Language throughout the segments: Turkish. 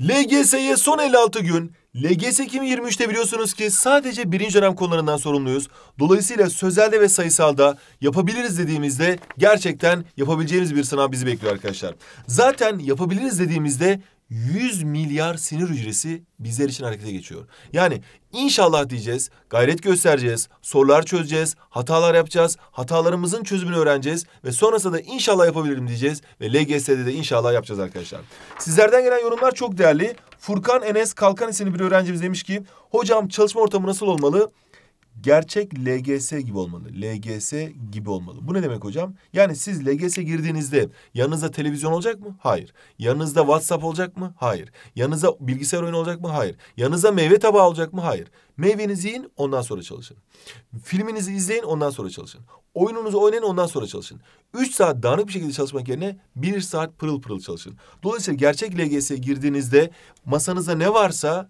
LGS'ye son 56 gün. LGS 2023'te biliyorsunuz ki sadece birinci dönem konularından sorumluyuz. Dolayısıyla sözelde ve sayısalda yapabiliriz dediğimizde gerçekten yapabileceğimiz bir sınav bizi bekliyor arkadaşlar. Zaten yapabiliriz dediğimizde 100 milyar sinir hücresi bizler için harekete geçiyor. Yani inşallah diyeceğiz, gayret göstereceğiz, sorular çözeceğiz, hatalar yapacağız, hatalarımızın çözümünü öğreneceğiz ve sonrasında da inşallah yapabilirim diyeceğiz ve LGS'de de inşallah yapacağız arkadaşlar. Sizlerden gelen yorumlar çok değerli. Furkan Enes Kalkan isimli bir öğrencimiz demiş ki, hocam çalışma ortamı nasıl olmalı? gerçek LGS gibi olmalı. LGS gibi olmalı. Bu ne demek hocam? Yani siz LGS girdiğinizde yanınızda televizyon olacak mı? Hayır. Yanınızda WhatsApp olacak mı? Hayır. Yanınızda bilgisayar oyunu olacak mı? Hayır. Yanınızda meyve tabağı olacak mı? Hayır. Meyvenizi yiyin ondan sonra çalışın. Filminizi izleyin ondan sonra çalışın. Oyununuzu oynayın ondan sonra çalışın. Üç saat dağınık bir şekilde çalışmak yerine bir saat pırıl pırıl çalışın. Dolayısıyla gerçek LGS'ye girdiğinizde masanızda ne varsa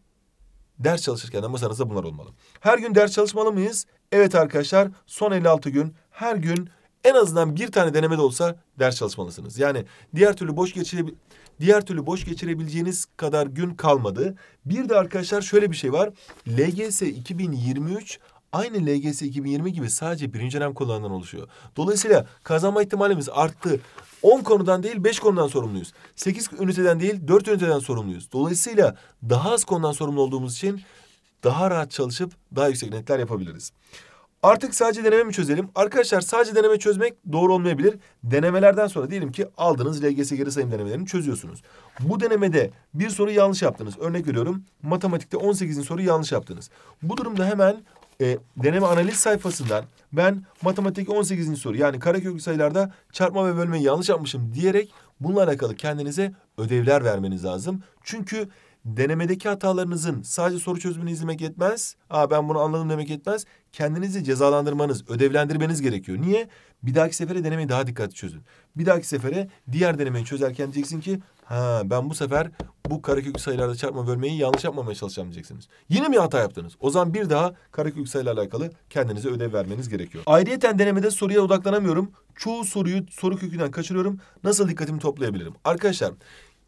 ders çalışırken de masanızda bunlar olmalı. Her gün ders çalışmalı mıyız? Evet arkadaşlar son 56 gün her gün en azından bir tane deneme de olsa ders çalışmalısınız. Yani diğer türlü boş geçirebil diğer türlü boş geçirebileceğiniz kadar gün kalmadı. Bir de arkadaşlar şöyle bir şey var. LGS 2023 aynı LGS 2020 gibi sadece birinci dönem kullanılan oluşuyor. Dolayısıyla kazanma ihtimalimiz arttı. 10 konudan değil 5 konudan sorumluyuz. 8 üniteden değil 4 üniteden sorumluyuz. Dolayısıyla daha az konudan sorumlu olduğumuz için daha rahat çalışıp daha yüksek netler yapabiliriz. Artık sadece deneme mi çözelim? Arkadaşlar sadece deneme çözmek doğru olmayabilir. Denemelerden sonra diyelim ki aldığınız LGS geri sayım denemelerini çözüyorsunuz. Bu denemede bir soru yanlış yaptınız. Örnek veriyorum matematikte 18'in soru yanlış yaptınız. Bu durumda hemen e, deneme analiz sayfasından ben matematik 18. soru yani kareköklü sayılarda çarpma ve bölmeyi yanlış yapmışım diyerek bununla alakalı kendinize ödevler vermeniz lazım. Çünkü denemedeki hatalarınızın sadece soru çözümünü izlemek yetmez. Aa ben bunu anladım demek yetmez. Kendinizi cezalandırmanız, ödevlendirmeniz gerekiyor. Niye? Bir dahaki sefere denemeyi daha dikkatli çözün. Bir dahaki sefere diğer denemeyi çözerken diyeceksin ki ha ben bu sefer bu karekök sayılarda çarpma bölmeyi yanlış yapmamaya çalışacağım diyeceksiniz. Yine mi hata yaptınız? O zaman bir daha karekök sayılarla alakalı kendinize ödev vermeniz gerekiyor. Ayrıyeten denemede soruya odaklanamıyorum. Çoğu soruyu soru kökünden kaçırıyorum. Nasıl dikkatimi toplayabilirim? Arkadaşlar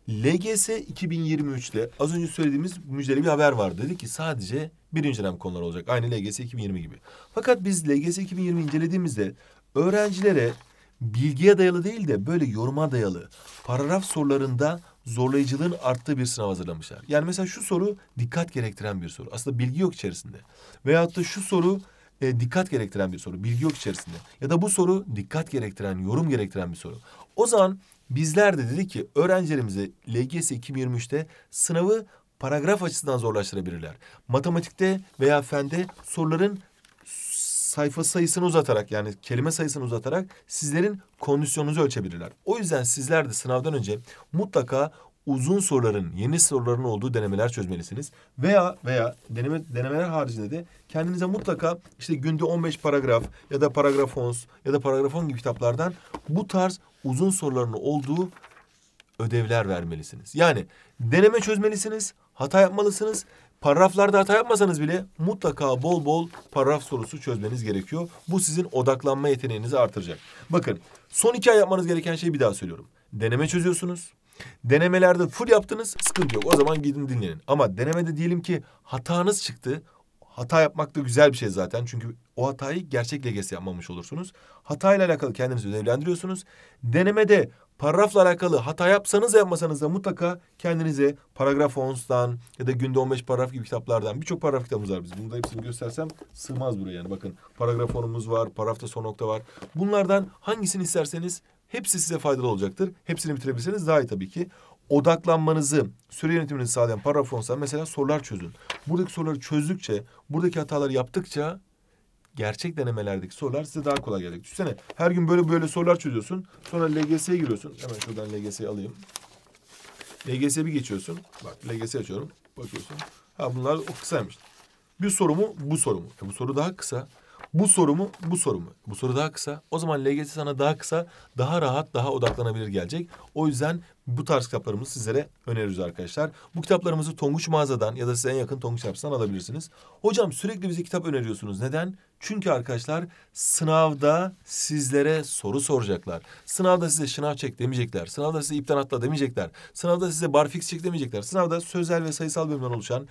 LGS 2023'te az önce söylediğimiz müjdeli bir haber vardı. Dedi ki sadece birinci dönem konular olacak. Aynı LGS 2020 gibi. Fakat biz LGS 2020 incelediğimizde öğrencilere bilgiye dayalı değil de böyle yoruma dayalı paragraf sorularında zorlayıcılığın arttığı bir sınav hazırlamışlar. Yani mesela şu soru dikkat gerektiren bir soru. Aslında bilgi yok içerisinde. Veyahut da şu soru e, dikkat gerektiren bir soru. Bilgi yok içerisinde. Ya da bu soru dikkat gerektiren, yorum gerektiren bir soru. O zaman Bizler de dedi ki öğrencilerimize LGS 2023'te sınavı paragraf açısından zorlaştırabilirler. Matematikte veya fende soruların sayfa sayısını uzatarak yani kelime sayısını uzatarak sizlerin kondisyonunuzu ölçebilirler. O yüzden sizler de sınavdan önce mutlaka uzun soruların, yeni soruların olduğu denemeler çözmelisiniz. Veya veya deneme, denemeler haricinde de kendinize mutlaka işte günde 15 paragraf ya da paragrafons ya da paragrafon gibi kitaplardan bu tarz uzun soruların olduğu ödevler vermelisiniz. Yani deneme çözmelisiniz, hata yapmalısınız. Paragraflarda hata yapmasanız bile mutlaka bol bol paragraf sorusu çözmeniz gerekiyor. Bu sizin odaklanma yeteneğinizi artıracak. Bakın son iki ay yapmanız gereken şeyi bir daha söylüyorum. Deneme çözüyorsunuz. Denemelerde full yaptınız sıkıntı yok. O zaman gidin dinlenin. Ama denemede diyelim ki hatanız çıktı. Hata yapmak da güzel bir şey zaten. Çünkü o hatayı gerçek legesi yapmamış olursunuz. Hatayla alakalı kendinizi ödevlendiriyorsunuz. Denemede paragrafla alakalı hata yapsanız da yapmasanız da mutlaka kendinize paragraf 10'dan ya da günde 15 paragraf gibi kitaplardan birçok paragraf kitabımız var Biz Bunu da hepsini göstersem sığmaz buraya yani bakın. Paragraf 10'umuz var, paragrafta son nokta var. Bunlardan hangisini isterseniz Hepsi size faydalı olacaktır. Hepsini bitirebilirseniz daha iyi tabii ki. Odaklanmanızı, süre yönetiminizi sağlayan paragraf olsa mesela sorular çözün. Buradaki soruları çözdükçe, buradaki hataları yaptıkça gerçek denemelerdeki sorular size daha kolay gelecek. Düşünsene her gün böyle böyle sorular çözüyorsun. Sonra LGS'ye giriyorsun. Hemen şuradan LGS'yi alayım. LGS'ye bir geçiyorsun. Bak LGS açıyorum. Bakıyorsun. Ha bunlar o kısaymış. Bir soru mu? Bu soru mu? E, bu soru daha kısa. Bu sorumu, bu sorumu. Bu soru daha kısa. O zaman LGS sana daha kısa, daha rahat, daha odaklanabilir gelecek. O yüzden bu tarz kitaplarımızı sizlere öneriyoruz arkadaşlar. Bu kitaplarımızı Tonguç mağazadan ya da size en yakın Tonguç hapsinden alabilirsiniz. Hocam sürekli bize kitap öneriyorsunuz. Neden? Çünkü arkadaşlar sınavda sizlere soru soracaklar. Sınavda size şınav çek demeyecekler. Sınavda size ipten atla demeyecekler. Sınavda size barfix çek demeyecekler. Sınavda sözel ve sayısal bölümden oluşan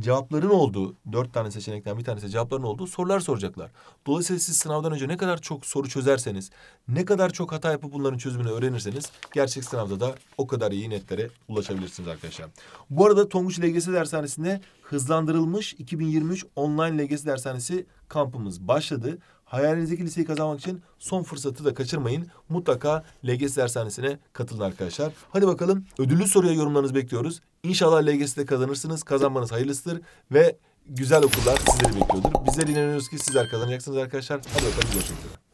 cevapların olduğu, dört tane seçenekten bir tanesi cevapların olduğu sorular soracaklar. Dolayısıyla siz sınavdan önce ne kadar çok soru çözerseniz, ne kadar çok hata yapıp bunların çözümünü öğrenirseniz gerçek sınavda da o kadar iyi netlere ulaşabilirsiniz arkadaşlar. Bu arada Tonguç LGS dershanesinde hızlandırılmış 2023 online LGS dershanesi kampımız başladı. Hayalinizdeki liseyi kazanmak için son fırsatı da kaçırmayın. Mutlaka LGS dershanesine katılın arkadaşlar. Hadi bakalım ödüllü soruya yorumlarınızı bekliyoruz. İnşallah LGS'de kazanırsınız. Kazanmanız hayırlısıdır ve güzel okullar sizleri bekliyordur. Bizler inanıyoruz ki sizler kazanacaksınız arkadaşlar. Hadi bakalım görüşmek üzere.